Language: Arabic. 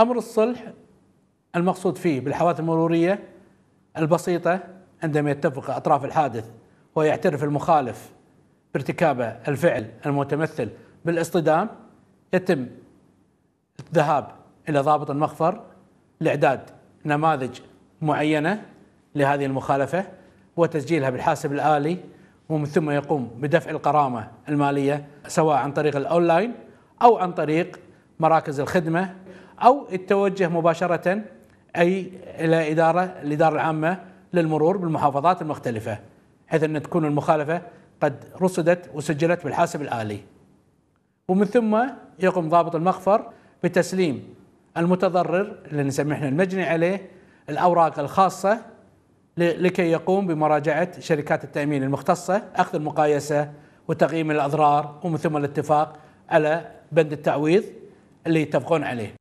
أمر الصلح المقصود فيه بالحوادث المرورية البسيطة عندما يتفق أطراف الحادث ويعترف المخالف بارتكابه الفعل المتمثل بالاصطدام يتم الذهاب إلى ضابط المخفر لإعداد نماذج معينة لهذه المخالفة وتسجيلها بالحاسب الآلي ومن ثم يقوم بدفع القرامة المالية سواء عن طريق الأونلاين أو عن طريق مراكز الخدمة او التوجه مباشره اي الى اداره الاداره العامه للمرور بالمحافظات المختلفه حيث ان تكون المخالفه قد رصدت وسجلت بالحاسب الالي. ومن ثم يقوم ضابط المخفر بتسليم المتضرر اللي نسميه احنا المجني عليه الاوراق الخاصه لكي يقوم بمراجعه شركات التامين المختصه اخذ المقايسه وتقييم الاضرار ومن ثم الاتفاق على بند التعويض اللي يتفقون عليه.